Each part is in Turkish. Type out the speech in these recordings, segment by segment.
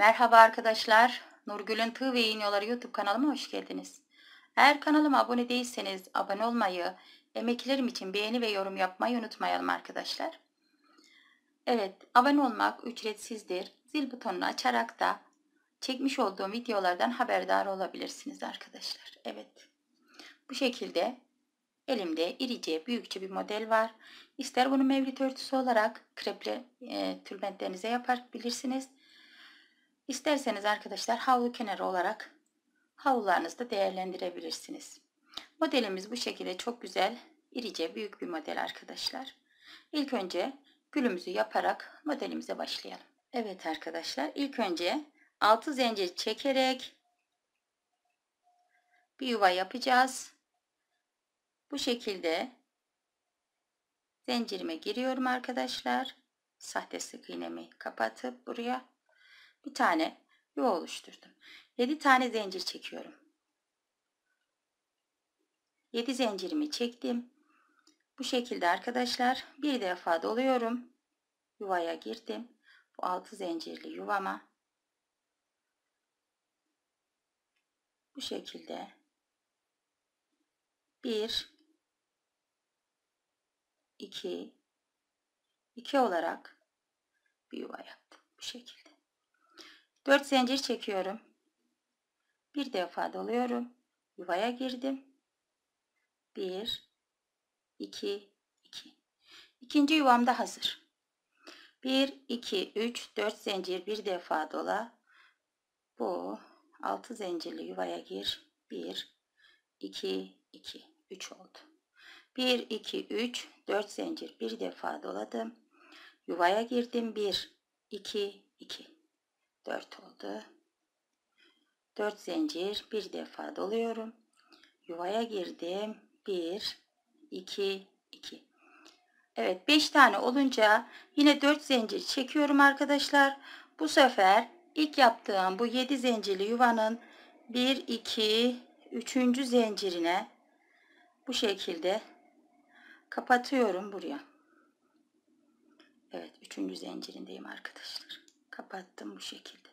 Merhaba arkadaşlar. Nurgül'ün Tığ ve İğniyorları YouTube kanalıma hoş geldiniz. Eğer kanalıma abone değilseniz abone olmayı, emeklilerim için beğeni ve yorum yapmayı unutmayalım arkadaşlar. Evet, abone olmak ücretsizdir. Zil butonunu açarak da çekmiş olduğum videolardan haberdar olabilirsiniz arkadaşlar. Evet. Bu şekilde elimde irice, büyükçe bir model var. İster bunu mevlit örtüsü olarak kreple e, tülbentlerinize yapabilirsiniz. İsterseniz arkadaşlar havlu kenarı olarak havlularınızda değerlendirebilirsiniz. Modelimiz bu şekilde çok güzel, irice, büyük bir model arkadaşlar. İlk önce gülümüzü yaparak modelimize başlayalım. Evet arkadaşlar ilk önce 6 zincir çekerek bir yuva yapacağız. Bu şekilde zincirime giriyorum arkadaşlar. Sahte sık iğnemi kapatıp buraya bir tane yuva oluşturdum. 7 tane zincir çekiyorum. 7 zincirimi çektim. Bu şekilde arkadaşlar bir defa doluyorum. Yuvaya girdim. Bu 6 zincirli yuvama bu şekilde 1 2 2 olarak bir yuva yaptım bu şekilde. 4 zincir çekiyorum. Bir defa doluyorum. Yuvaya girdim. 1 2 2. İkinci yuvam da hazır. 1 2 3 4 zincir bir defa dola. Bu 6 zincirli yuvaya gir. 1 2 2 3 oldu. 1 2 3 4 zincir bir defa doladım. Yuvaya girdim. 1 2 2 4 oldu. 4 zincir bir defa doluyorum. Yuvaya girdim. 1 2 2. Evet 5 tane olunca yine 4 zincir çekiyorum arkadaşlar. Bu sefer ilk yaptığım bu 7 zincirli yuvanın 1 2 3. zincirine bu şekilde kapatıyorum buraya. Evet 3. zincirindeyim arkadaşlar kapattım bu şekilde.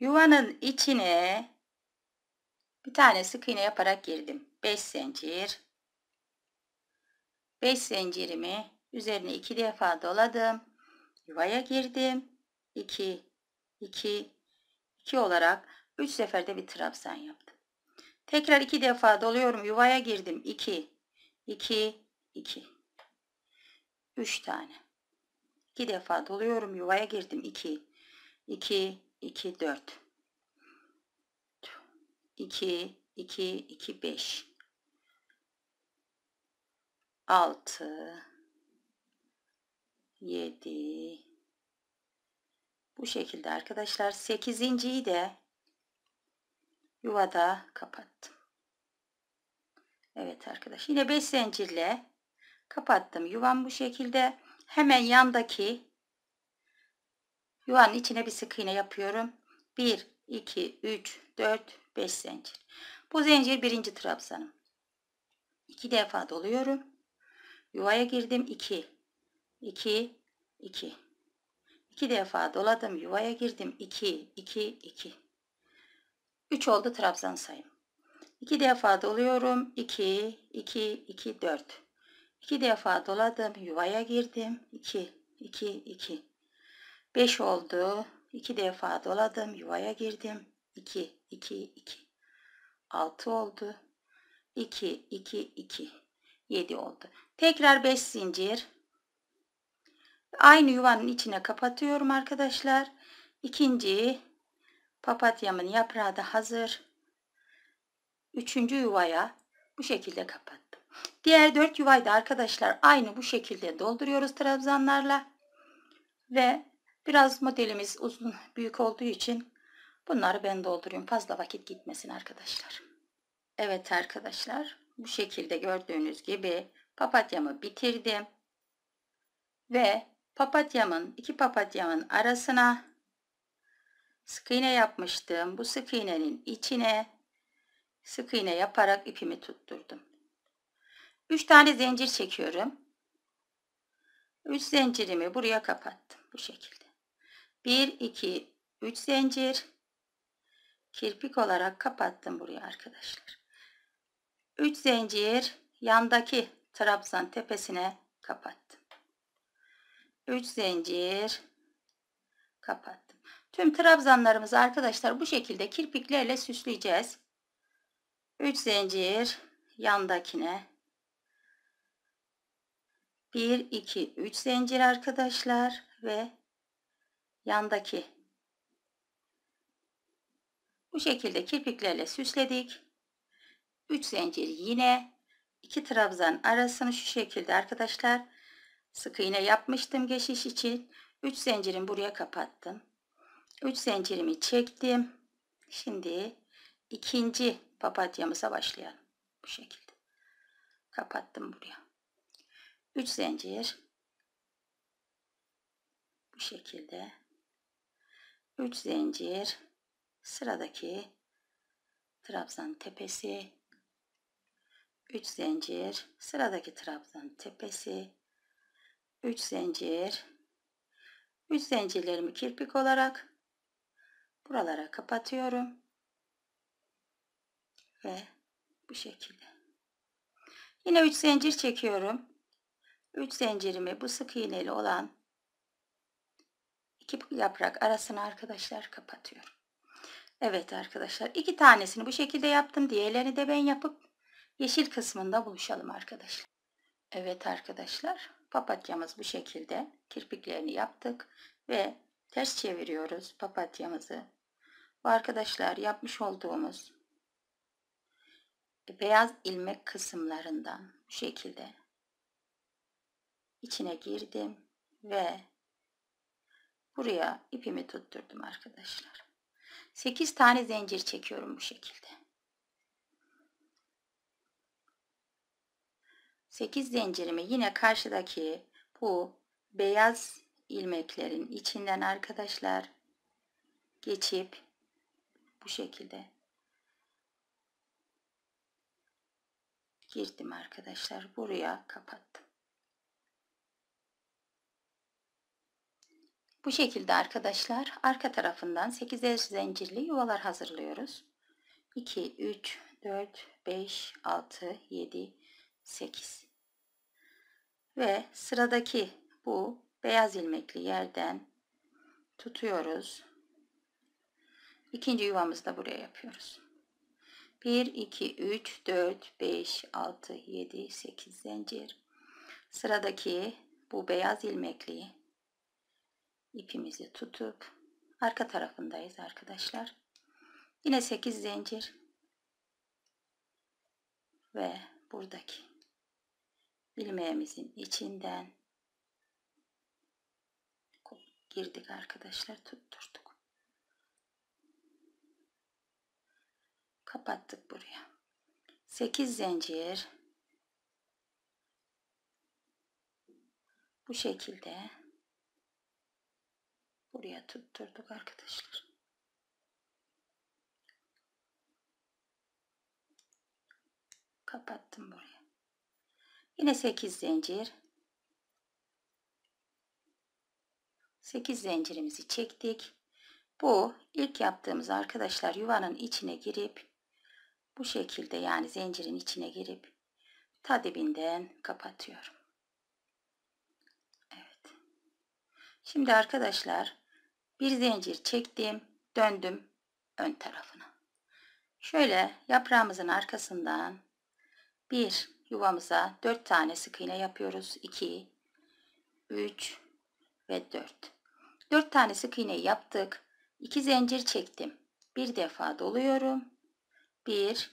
Yuvanın içine bir tane sık iğne yaparak girdim. 5 zincir. 5 zincirimi üzerine 2 defa doladım. Yuvaya girdim. 2 2 2 olarak 3 seferde bir trabzan yaptım. Tekrar 2 defa doluyorum. Yuvaya girdim. 2 2 2 3 tane. 2 defa doluyorum yuvaya girdim 2 2 2 4 2 2 2 5 6 7 bu şekilde arkadaşlar 8. de yuvada kapattım. Evet arkadaş yine 5 zincirle kapattım. Yuvam bu şekilde hemen yandaki yuvanın içine bir sık iğne yapıyorum. 1, 2, 3, 4, 5 zincir. Bu zincir birinci trabzanım. 2 defa doluyorum. Yuvaya girdim. 2, 2, 2. 2 defa doladım. Yuvaya girdim. 2, 2, 2. 3 oldu trabzan sayım. 2 defa doluyorum. 2, 2, 2, 4. 2 defa doladım. Yuvaya girdim. 2, 2, 2. 5 oldu. 2 defa doladım. Yuvaya girdim. 2, 2, 2. 6 oldu. 2, 2, 2. 7 oldu. Tekrar 5 zincir. Aynı yuvanın içine kapatıyorum arkadaşlar. İkinci papatyamın yaprağı da hazır. Üçüncü yuvaya bu şekilde kapat. Diğer 4 yuvayı da arkadaşlar aynı bu şekilde dolduruyoruz trabzanlarla. Ve biraz modelimiz uzun büyük olduğu için bunları ben dolduruyorum. Fazla vakit gitmesin arkadaşlar. Evet arkadaşlar bu şekilde gördüğünüz gibi papatyamı bitirdim. Ve papatyamın iki papatyamın arasına sık iğne yapmıştım. Bu sık iğnenin içine sık iğne yaparak ipimi tutturdum. 3 tane zincir çekiyorum. 3 zincirimi buraya kapattım bu şekilde. 1 2 3 zincir kirpik olarak kapattım buraya arkadaşlar. 3 zincir yandaki trabzan tepesine kapattım. 3 zincir kapattım. Tüm trabzanlarımızı arkadaşlar bu şekilde kirpiklerle süsleyeceğiz. 3 zincir yandakine 1 2 3 zincir arkadaşlar ve yandaki bu şekilde kirpiklerle süsledik 3 zincir yine iki trabzan arasını şu şekilde arkadaşlar sık iğne yapmıştım geçiş için 3 zincirim buraya kapattım 3 zincirimi çektim şimdi ikinci papatyamıza başlayalım bu şekilde kapattım buraya 3 zincir bu şekilde 3 zincir sıradaki trabzan tepesi 3 zincir sıradaki trabzan tepesi 3 zincir 3 zincirlerimi kirpik olarak buralara kapatıyorum ve bu şekilde yine 3 zincir çekiyorum 3 zincirimi bu sık iğneli olan iki yaprak arasını arkadaşlar kapatıyorum. Evet arkadaşlar iki tanesini bu şekilde yaptım. Diğerlerini de ben yapıp yeşil kısmında buluşalım arkadaşlar. Evet arkadaşlar papatyamız bu şekilde kirpiklerini yaptık ve ters çeviriyoruz papatyamızı. Bu arkadaşlar yapmış olduğumuz beyaz ilmek kısımlarından bu şekilde içine girdim ve buraya ipimi tutturdum arkadaşlar. 8 tane zincir çekiyorum bu şekilde. 8 zincirimi yine karşıdaki bu beyaz ilmeklerin içinden arkadaşlar geçip bu şekilde girdim arkadaşlar buraya kapattım. Bu şekilde arkadaşlar arka tarafından 8'er zincirli yuvalar hazırlıyoruz. 2, 3, 4, 5, 6, 7, 8 ve sıradaki bu beyaz ilmekli yerden tutuyoruz. İkinci yuvamızı da buraya yapıyoruz. 1, 2, 3, 4, 5, 6, 7, 8 zincir. Sıradaki bu beyaz ilmekliği ipimizi tutup arka tarafındayız arkadaşlar. Yine 8 zincir ve buradaki ilmeğimizin içinden girdik arkadaşlar tutturduk. Kapattık buraya. 8 zincir bu şekilde Buraya tutturduk arkadaşlar. Kapattım buraya. Yine 8 zincir. 8 zincirimizi çektik. Bu ilk yaptığımız arkadaşlar yuvanın içine girip bu şekilde yani zincirin içine girip ta dibinden kapatıyorum. Evet. Şimdi arkadaşlar bir zincir çektim, döndüm ön tarafına. Şöyle yaprağımızın arkasından bir yuvamıza dört tane sık iğne yapıyoruz. 2 3 ve 4. 4 tane sık iğne yaptık. 2 zincir çektim. Bir defa doluyorum. 1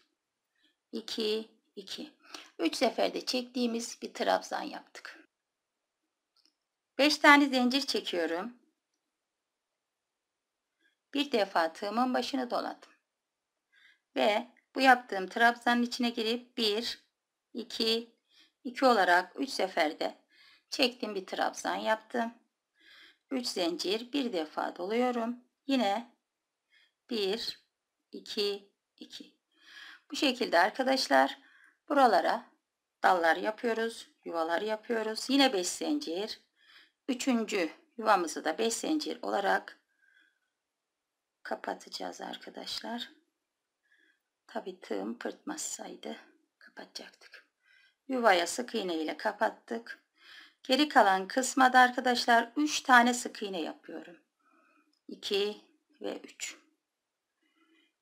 2 2. 3 seferde çektiğimiz bir trabzan yaptık. 5 tane zincir çekiyorum. Bir defa tığımın başını doladım. Ve bu yaptığım trabzanın içine girip 1, 2, 2 olarak 3 seferde çektim bir trabzan yaptım. 3 zincir bir defa doluyorum. Yine 1, 2, 2. Bu şekilde arkadaşlar buralara dallar yapıyoruz, yuvalar yapıyoruz. Yine 5 zincir. Üçüncü yuvamızı da 5 zincir olarak kapatacağız arkadaşlar. Tabi tığım pırtmasaydı kapatacaktık. Yuvaya sık iğne ile kapattık. Geri kalan kısma da arkadaşlar 3 tane sık iğne yapıyorum. 2 ve 3.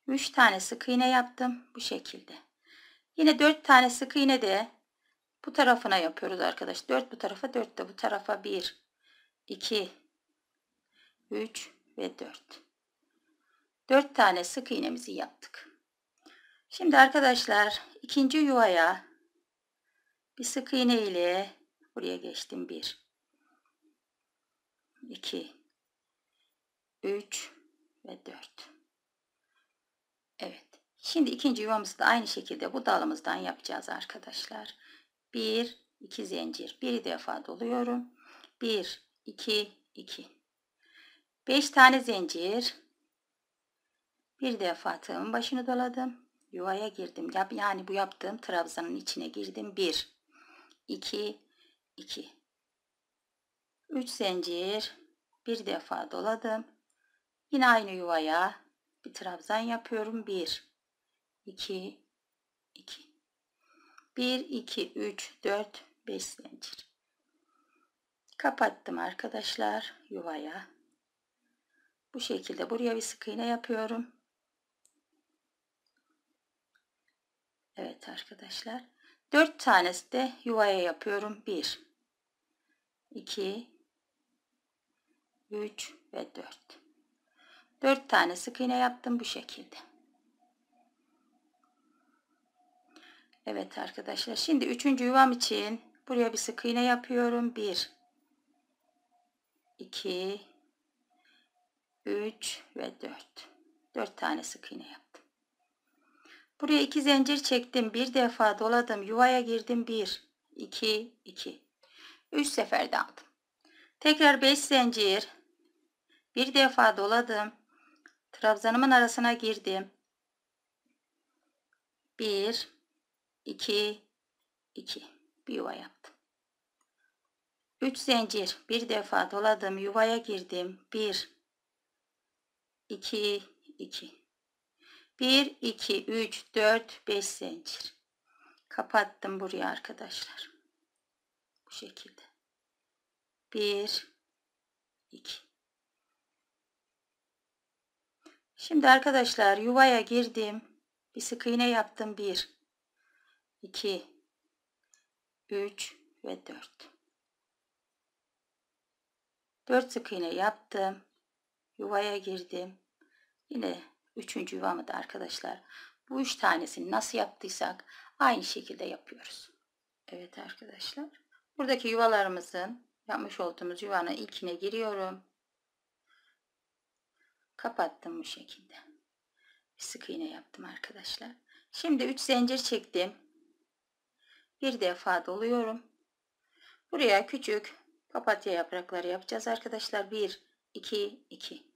3 tane sık iğne yaptım bu şekilde. Yine 4 tane sık iğne de bu tarafına yapıyoruz arkadaş. 4 bu tarafa 4 de bu tarafa 1 2 3 ve 4. 4 tane sık iğnemizi yaptık. Şimdi arkadaşlar ikinci yuvaya bir sık iğne ile buraya geçtim. 1 2 3 ve 4 Evet. Şimdi ikinci yuvamızı da aynı şekilde bu dalımızdan yapacağız arkadaşlar. 1 2 zincir. Bir defa doluyorum. 1 2 2 5 tane zincir bir defa tığımın başını doladım. Yuvaya girdim. Yani bu yaptığım trabzanın içine girdim. Bir, iki, iki, üç zincir. Bir defa doladım. Yine aynı yuvaya bir trabzan yapıyorum. Bir, iki, iki, bir, iki, üç, dört, beş zincir. Kapattım arkadaşlar yuvaya. Bu şekilde buraya bir sık iğne yapıyorum. Evet arkadaşlar. 4 tanesi de yuvaya yapıyorum. 1 2 3 ve 4. 4 tane sık iğne yaptım bu şekilde. Evet arkadaşlar şimdi 3. yuvam için buraya bir sık iğne yapıyorum. 1 2 3 ve 4. 4 tane sık iğne yap. Buraya 2 zincir çektim. Bir defa doladım. Yuvaya girdim. 1, 2, 2. 3 seferde aldım. Tekrar 5 zincir. Bir defa doladım. Trabzanımın arasına girdim. 1, 2, 2. Bir yuva yaptım. 3 zincir. Bir defa doladım. Yuvaya girdim. 1, 2, 2. 1, 2, 3, 4, 5 zincir. Kapattım buraya arkadaşlar. Bu şekilde. 1, 2. Şimdi arkadaşlar yuvaya girdim. Bir sık iğne yaptım. 1, 2, 3 ve 4. 4 sık iğne yaptım. Yuvaya girdim. Yine Üçüncü yuvamı da arkadaşlar bu üç tanesini nasıl yaptıysak aynı şekilde yapıyoruz. Evet arkadaşlar. Buradaki yuvalarımızın yapmış olduğumuz yuvanın ilkine giriyorum. Kapattım bu şekilde. Bir sık iğne yaptım arkadaşlar. Şimdi 3 zincir çektim. Bir defa doluyorum. Buraya küçük papatya yaprakları yapacağız arkadaşlar. 1 2 2.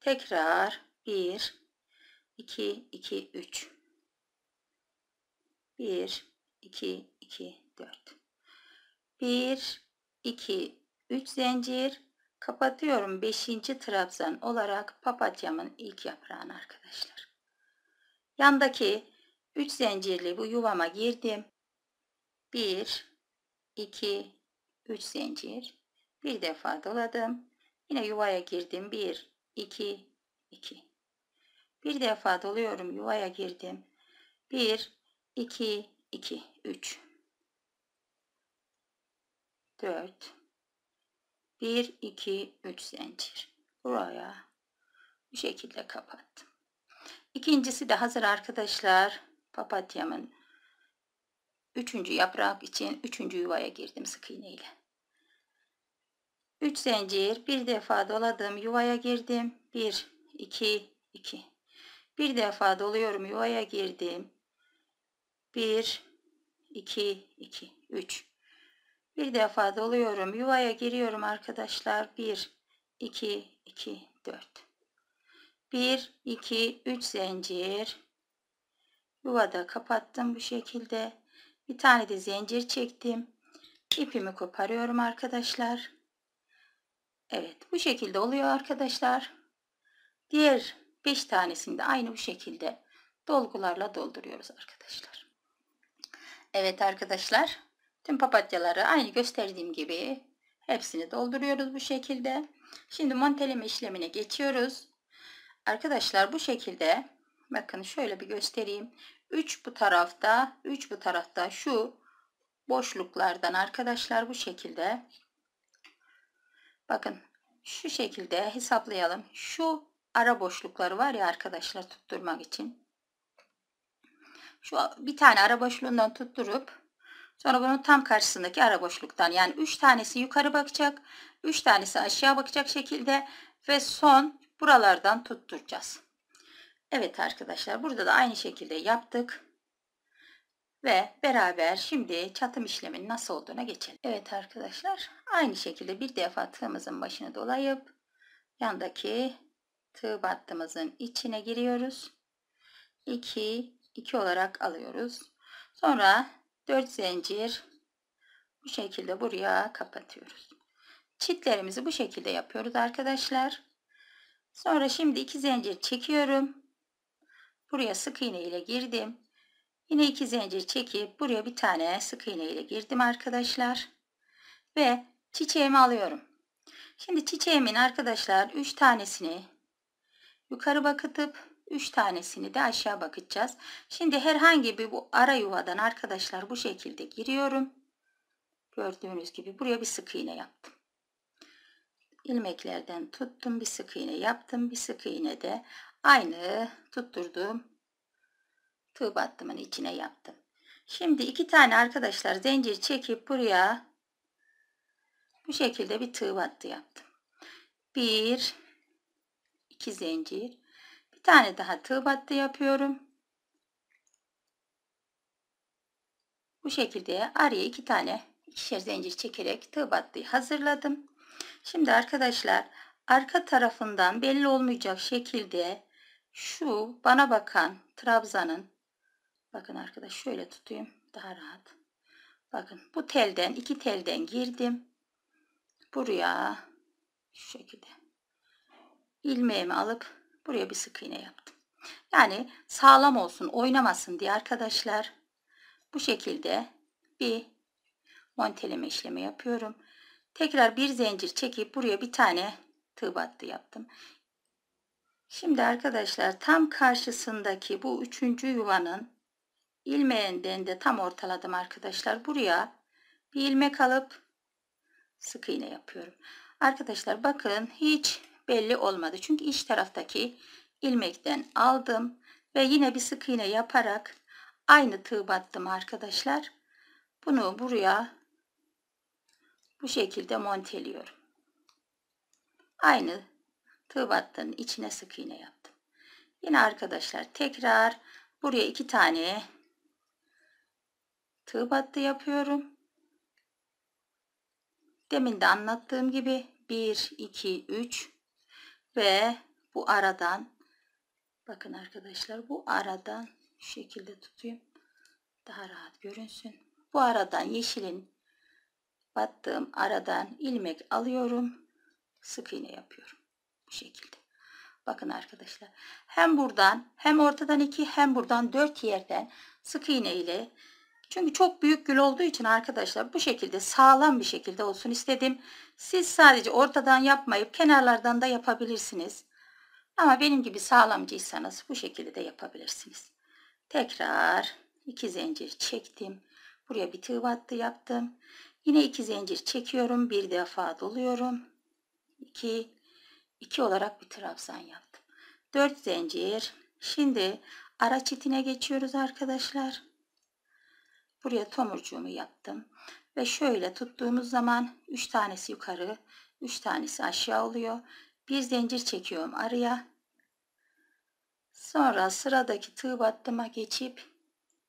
Tekrar 1 2 2 3 1 2 2 4 1 2 3 zincir kapatıyorum 5. trabzan olarak papatyamın ilk yaprağını arkadaşlar yandaki 3 zincirli bu yuvama girdim 1 2 3 zincir bir defa doladım yine yuvaya girdim 1 2 2 bir defa doluyorum yuvaya girdim. 1, 2, 2, 3, 4, 1, 2, 3 zincir. Buraya bu şekilde kapattım. İkincisi de hazır arkadaşlar. Papatyamın üçüncü yaprak için üçüncü yuvaya girdim sık iğne ile. 3 zincir bir defa doladım yuvaya girdim. 1, 2, 2, bir defa doluyorum yuvaya girdim. 1 2 2 3 Bir defa doluyorum yuvaya giriyorum arkadaşlar. 1 2 2 4 1 2 3 zincir. Yuvada kapattım bu şekilde. Bir tane de zincir çektim. İpimi koparıyorum arkadaşlar. Evet bu şekilde oluyor arkadaşlar. Diğer 5 tanesini de aynı bu şekilde dolgularla dolduruyoruz arkadaşlar. Evet arkadaşlar tüm papatyaları aynı gösterdiğim gibi hepsini dolduruyoruz bu şekilde. Şimdi monteleme işlemine geçiyoruz. Arkadaşlar bu şekilde bakın şöyle bir göstereyim. 3 bu tarafta 3 bu tarafta şu boşluklardan arkadaşlar bu şekilde bakın şu şekilde hesaplayalım. Şu ara boşlukları var ya arkadaşlar tutturmak için. Şu bir tane ara boşluğundan tutturup sonra bunun tam karşısındaki ara boşluktan yani 3 tanesi yukarı bakacak, 3 tanesi aşağı bakacak şekilde ve son buralardan tutturacağız. Evet arkadaşlar burada da aynı şekilde yaptık. Ve beraber şimdi çatım işleminin nasıl olduğuna geçelim. Evet arkadaşlar aynı şekilde bir defa tığımızın başını dolayıp yandaki tığ battığımızın içine giriyoruz. 2 2 olarak alıyoruz. Sonra 4 zincir bu şekilde buraya kapatıyoruz. Çitlerimizi bu şekilde yapıyoruz arkadaşlar. Sonra şimdi 2 zincir çekiyorum. Buraya sık iğne ile girdim. Yine 2 zincir çekip buraya bir tane sık iğne ile girdim arkadaşlar. Ve çiçeğimi alıyorum. Şimdi çiçeğimin arkadaşlar 3 tanesini yukarı bakıtıp 3 tanesini de aşağı bakacağız. Şimdi herhangi bir bu ara yuvadan arkadaşlar bu şekilde giriyorum. Gördüğünüz gibi buraya bir sık iğne yaptım. Ilmeklerden tuttum bir sık iğne yaptım. Bir sık iğne de aynı tutturduğum tığ battımın içine yaptım. Şimdi iki tane arkadaşlar zincir çekip buraya bu şekilde bir tığ battı yaptım. 1 2 zincir bir tane daha tığ battı yapıyorum bu şekilde araya iki tane ikişer zincir çekerek tığ battıyı hazırladım şimdi arkadaşlar arka tarafından belli olmayacak şekilde şu bana bakan trabzanın bakın arkadaş şöyle tutayım daha rahat bakın bu telden iki telden girdim buraya şu şekilde ilmeğimi alıp buraya bir sık iğne yaptım. Yani sağlam olsun, oynamasın diye arkadaşlar bu şekilde bir monteleme işlemi yapıyorum. Tekrar bir zincir çekip buraya bir tane tığ battı yaptım. Şimdi arkadaşlar tam karşısındaki bu üçüncü yuvanın ilmeğinden de tam ortaladım arkadaşlar. Buraya bir ilmek alıp sık iğne yapıyorum. Arkadaşlar bakın hiç belli olmadı. Çünkü iç taraftaki ilmekten aldım ve yine bir sık iğne yaparak aynı tığ battım arkadaşlar. Bunu buraya bu şekilde monteliyorum. Aynı tığ battığının içine sık iğne yaptım. Yine arkadaşlar tekrar buraya iki tane tığ battı yapıyorum. Demin de anlattığım gibi 1, 2, 3 ve bu aradan bakın arkadaşlar bu aradan şu şekilde tutayım daha rahat görünsün bu aradan yeşilin battığım aradan ilmek alıyorum sık iğne yapıyorum bu şekilde bakın arkadaşlar hem buradan hem ortadan iki hem buradan dört yerden sık iğne ile çünkü çok büyük gül olduğu için arkadaşlar bu şekilde sağlam bir şekilde olsun istedim. Siz sadece ortadan yapmayıp kenarlardan da yapabilirsiniz. Ama benim gibi sağlamcıysanız bu şekilde de yapabilirsiniz. Tekrar iki zincir çektim. Buraya bir tığ battı yaptım. Yine iki zincir çekiyorum. Bir defa doluyorum. 2 2 olarak bir trabzan yaptım. 4 zincir. Şimdi ara çitine geçiyoruz arkadaşlar. Buraya tomurcuğumu yaptım. Ve şöyle tuttuğumuz zaman 3 tanesi yukarı, 3 tanesi aşağı oluyor. Bir zincir çekiyorum araya. Sonra sıradaki tığ battıma geçip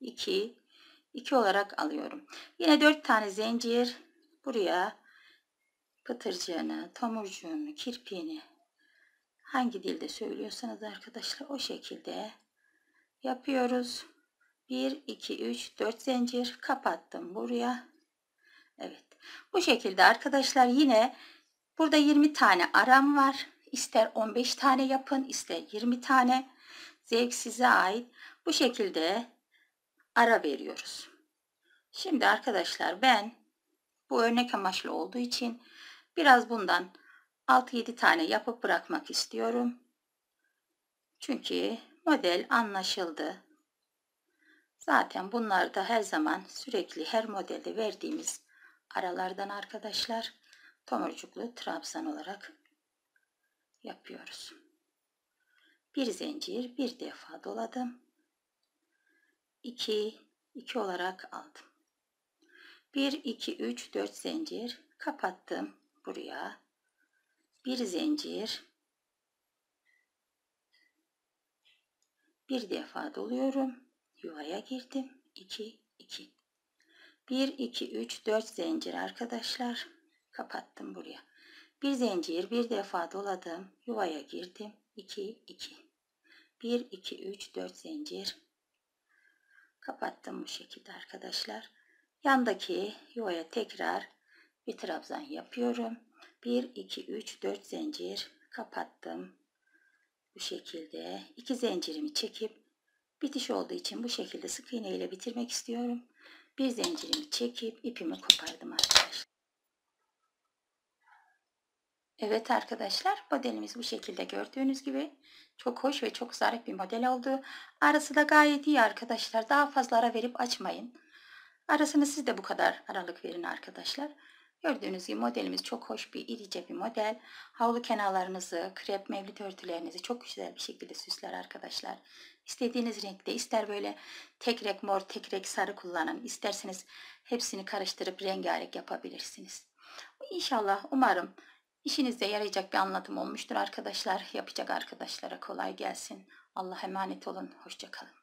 2 2 olarak alıyorum. Yine 4 tane zincir buraya pıtırcığını, tomurcuğunu, kirpiğini hangi dilde söylüyorsanız arkadaşlar o şekilde yapıyoruz. 1 2 3 4 zincir kapattım buraya Evet bu şekilde arkadaşlar yine burada 20 tane aram var ister 15 tane yapın ister 20 tane zevk size ait bu şekilde ara veriyoruz şimdi arkadaşlar ben bu örnek amaçlı olduğu için biraz bundan 6-7 tane yapıp bırakmak istiyorum çünkü model anlaşıldı Zaten bunlar da her zaman sürekli her modelde verdiğimiz aralardan arkadaşlar tomurcuklu trabzan olarak yapıyoruz. Bir zincir bir defa doladım. 2 2 olarak aldım. 1 2 3 4 zincir kapattım buraya. Bir zincir bir defa doluyorum. Yuvaya girdim. 2 2. 1 2 3 4 zincir arkadaşlar. Kapattım buraya. Bir zincir bir defa doladım. Yuvaya girdim. 2 2. 1 2 3 4 zincir. Kapattım bu şekilde arkadaşlar. Yandaki yuvaya tekrar bir trabzan yapıyorum. 1 2 3 4 zincir kapattım. Bu şekilde iki zincirimi çekip Bitiş olduğu için bu şekilde sık iğne ile bitirmek istiyorum. Bir zincirimi çekip ipimi kopardım arkadaşlar. Evet arkadaşlar modelimiz bu şekilde gördüğünüz gibi çok hoş ve çok zarif bir model oldu. Arası da gayet iyi arkadaşlar. Daha fazla ara verip açmayın. Arasını siz de bu kadar aralık verin arkadaşlar. Gördüğünüz gibi modelimiz çok hoş bir irice bir model. Havlu kenarlarınızı, krep mevlit örtülerinizi çok güzel bir şekilde süsler arkadaşlar. İstediğiniz renkte ister böyle tek renk mor tek renk sarı kullanın. isterseniz hepsini karıştırıp rengarenk yapabilirsiniz. İnşallah umarım işinize yarayacak bir anlatım olmuştur arkadaşlar. Yapacak arkadaşlara kolay gelsin. Allah'a emanet olun. Hoşçakalın.